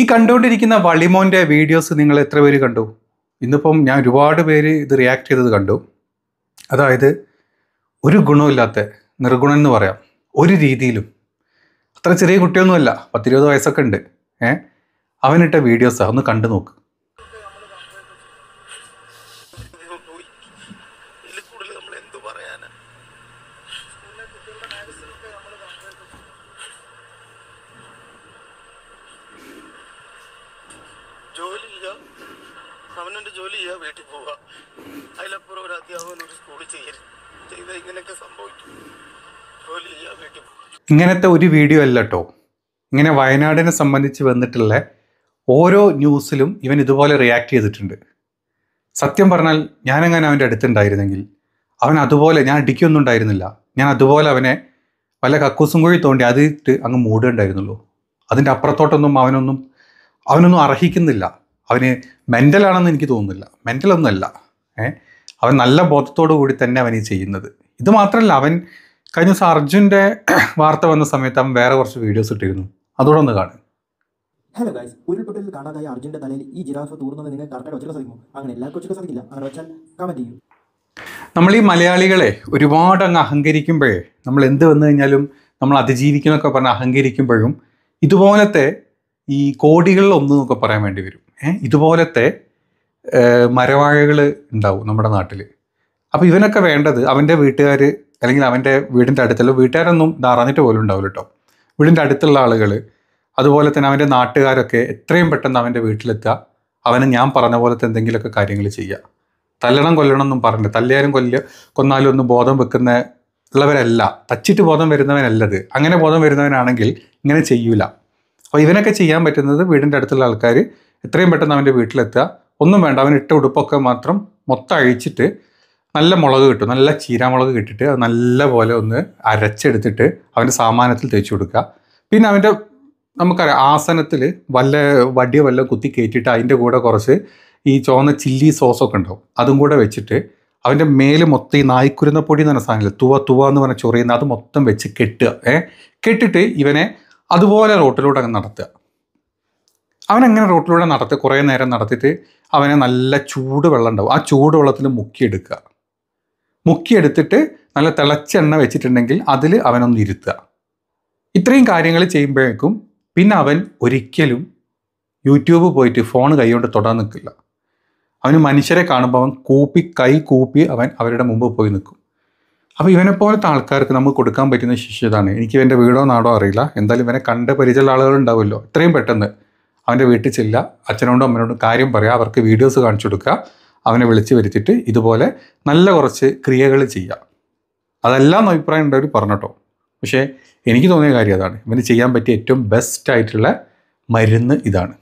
ഈ കണ്ടുകൊണ്ടിരിക്കുന്ന വളിമോൻ്റെ വീഡിയോസ് നിങ്ങൾ എത്ര പേര് കണ്ടു ഇന്നിപ്പം ഞാൻ ഒരുപാട് പേര് ഇത് റിയാക്ട് ചെയ്തത് കണ്ടു അതായത് ഒരു ഗുണമില്ലാത്ത നിർഗുണം എന്ന് പറയാം ഒരു രീതിയിലും അത്ര ചെറിയ കുട്ടിയൊന്നുമല്ല പത്തിരുപത് വയസ്സൊക്കെ ഉണ്ട് ഏ അവനിട്ട വീഡിയോസ് ഒന്ന് കണ്ടു നോക്ക് നമ്മൾ എന്തു പറയാനാ ജോലി ജോലിയില്ല അവനവൻ്റെ ജോലി ചെയ്യുക വീട്ടിൽ പോവുക അതിലപ്പുറം ഒരു അധ്യാപകൻ ഒരു സ്കൂളിൽ ചെയ്യരുത് ചെയ്താൽ ഇങ്ങനെയൊക്കെ സംഭവിക്കും ജോലി ചെയ്യുക വീട്ടിൽ പോവുക ഇങ്ങനത്തെ ഒരു വീഡിയോ അല്ല കേട്ടോ ഇങ്ങനെ വയനാടിനെ സംബന്ധിച്ച് വന്നിട്ടുള്ള ഓരോ ന്യൂസിലും ഇവൻ ഇതുപോലെ റിയാക്ട് ചെയ്തിട്ടുണ്ട് സത്യം പറഞ്ഞാൽ ഞാനങ്ങനെ അവൻ്റെ അടുത്തുണ്ടായിരുന്നെങ്കിൽ അവൻ അതുപോലെ ഞാൻ അടിക്കൊന്നും ഉണ്ടായിരുന്നില്ല ഞാൻ അതുപോലെ അവനെ വല്ല കക്കൂസും കൂടി തോണ്ടി അതിട്ട് അങ്ങ് മൂടുകയുണ്ടായിരുന്നുള്ളൂ അതിൻ്റെ അപ്പുറത്തോട്ടൊന്നും അവനൊന്നും അവനൊന്നും അർഹിക്കുന്നില്ല അവന് മെൻ്റലാണെന്ന് എനിക്ക് തോന്നുന്നില്ല മെൻ്റലൊന്നുമല്ല ഏഹ് അവൻ നല്ല ബോധത്തോടു കൂടി തന്നെ അവൻ ഈ ചെയ്യുന്നത് ഇത് മാത്രമല്ല അവൻ കഴിഞ്ഞ ദിവസം അർജുൻ്റെ വാർത്ത വന്ന സമയത്ത് അവൻ വേറെ കുറച്ച് വീഡിയോസ് ഇട്ടിരുന്നു അതോടെ ഒന്ന് കാണും ഹലോ ഗൈസ് ഉരുൾപൊട്ടലിൽ കാണാതായ അർജുൻ്റെ തലയിൽ ഈ ജിറാഫ് തൂർന്നത് നിങ്ങൾ കറക്റ്റ് വെച്ചിട്ട് സാധിക്കുമോ അങ്ങനെ എല്ലാവർക്കും വെച്ചിട്ട് സാധിക്കില്ല അങ്ങനെ വെച്ചാൽ കമൻറ്റ് ചെയ്യൂ നമ്മൾ ഈ മലയാളികളെ ഒരുപാട് അങ്ങ് അഹങ്കരിക്കുമ്പോഴേ നമ്മൾ എന്ത് വന്നു കഴിഞ്ഞാലും നമ്മൾ അതിജീവിക്കുന്നൊക്കെ പറഞ്ഞ് അഹങ്കരിക്കുമ്പോഴും ഇതുപോലത്തെ ഈ കോടികളിൽ ഒന്ന് പറയാൻ വേണ്ടി വരും ഇതുപോലത്തെ മരവാഴകൾ ഉണ്ടാവും നമ്മുടെ നാട്ടിൽ അപ്പോൾ ഇവനൊക്കെ വേണ്ടത് അവൻ്റെ വീട്ടുകാർ അല്ലെങ്കിൽ അവൻ്റെ വീടിൻ്റെ അടുത്തുള്ള വീട്ടുകാരൊന്നും അറിഞ്ഞിട്ട് പോലും ഉണ്ടാവില്ല കേട്ടോ വീടിൻ്റെ അടുത്തുള്ള ആളുകൾ അതുപോലെ തന്നെ അവൻ്റെ നാട്ടുകാരൊക്കെ എത്രയും പെട്ടെന്ന് അവൻ്റെ വീട്ടിലെത്തുക അവന് ഞാൻ പറഞ്ഞ പോലത്തെ എന്തെങ്കിലുമൊക്കെ കാര്യങ്ങൾ ചെയ്യുക തല്ലണം കൊല്ലണം എന്നും പറഞ്ഞില്ല തല്ലിയാലും കൊല്ല കൊന്നാലും ഒന്നും ബോധം വെക്കുന്ന ഉള്ളവരല്ല തച്ചിട്ട് ബോധം വരുന്നവനല്ലത് അങ്ങനെ ബോധം വരുന്നവനാണെങ്കിൽ ഇങ്ങനെ ചെയ്യൂല അപ്പോൾ ഇതിനൊക്കെ ചെയ്യാൻ പറ്റുന്നത് വീടിൻ്റെ അടുത്തുള്ള ആൾക്കാർ എത്രയും പെട്ടെന്ന് അവൻ്റെ വീട്ടിലെത്തുക ഒന്നും വേണ്ട അവൻ ഇട്ട ഉടുപ്പൊക്കെ മാത്രം മൊത്തം അഴിച്ചിട്ട് നല്ല മുളക് കിട്ടും നല്ല ചീരാമുളക് കിട്ടിയിട്ട് അത് നല്ല പോലെ ഒന്ന് അരച്ചെടുത്തിട്ട് അവൻ്റെ സാമാനത്തിൽ തേച്ച് കൊടുക്കുക പിന്നെ അവൻ്റെ നമുക്കറിയാം ആസനത്തിൽ വല്ല വടിയ വല്ല കുത്തി കയറ്റിയിട്ട് അതിൻ്റെ കൂടെ കുറച്ച് ഈ ചുവന്ന ചില്ലി സോസൊക്കെ ഉണ്ടാവും അതും കൂടെ വെച്ചിട്ട് അവൻ്റെ മേല് മൊത്തം ഈ നായ്ക്കുരുന്ന പൊടി എന്ന് പറഞ്ഞ സാധനമില്ല തുവ തുവ എന്ന് പറഞ്ഞാൽ ചൊറിയുന്ന അത് മൊത്തം വെച്ച് കെട്ടുക ഏഹ് കെട്ടിട്ട് ഇവനെ അതുപോലെ റോട്ടിലൂടെ അങ്ങ് നടത്തുക അവനങ്ങനെ റോട്ടിലൂടെ നടത്തി കുറേ നേരം നടത്തിയിട്ട് അവനെ നല്ല ചൂട് വെള്ളം ഉണ്ടാവും ആ ചൂട് വെള്ളത്തിൽ മുക്കിയെടുക്കുക മുക്കിയെടുത്തിട്ട് നല്ല തിളച്ചെണ്ണ എണ്ണ വെച്ചിട്ടുണ്ടെങ്കിൽ അതിൽ അവനൊന്ന് ഇരുത്തുക ഇത്രയും കാര്യങ്ങൾ ചെയ്യുമ്പോഴേക്കും പിന്നെ അവൻ ഒരിക്കലും യൂട്യൂബ് പോയിട്ട് ഫോൺ കൈകൊണ്ട് തൊടാൻ നിൽക്കില്ല അവന് മനുഷ്യരെ കാണുമ്പോൾ അവൻ കൂപ്പി കൈ കൂപ്പി അവൻ അവരുടെ മുമ്പ് പോയി നിൽക്കും അപ്പോൾ ഇവനെ പോലത്തെ ആൾക്കാർക്ക് നമുക്ക് കൊടുക്കാൻ പറ്റുന്ന ശിഷ്യതാണ് എനിക്ക് ഇവൻ്റെ വീടോ നാടോ അറിയില്ല എന്തായാലും ഇവനെ കണ്ട പരിചയമുള്ള ആളുകളുണ്ടാവുമല്ലോ ഇത്രയും പെട്ടെന്ന് അവൻ്റെ വീട്ടിൽ ചെല്ലുക അച്ഛനോടും അമ്മനോടും കാര്യം പറയുക അവർക്ക് വീഡിയോസ് കാണിച്ചു കൊടുക്കുക അവനെ വിളിച്ച് വരുത്തിയിട്ട് ഇതുപോലെ നല്ല കുറച്ച് ക്രിയകൾ ചെയ്യുക അതെല്ലാം അഭിപ്രായം ഉണ്ടവർ പറഞ്ഞോട്ടോ പക്ഷേ എനിക്ക് തോന്നിയ കാര്യം അതാണ് ഇവന് ചെയ്യാൻ പറ്റിയ ഏറ്റവും ബെസ്റ്റ് ആയിട്ടുള്ള മരുന്ന് ഇതാണ്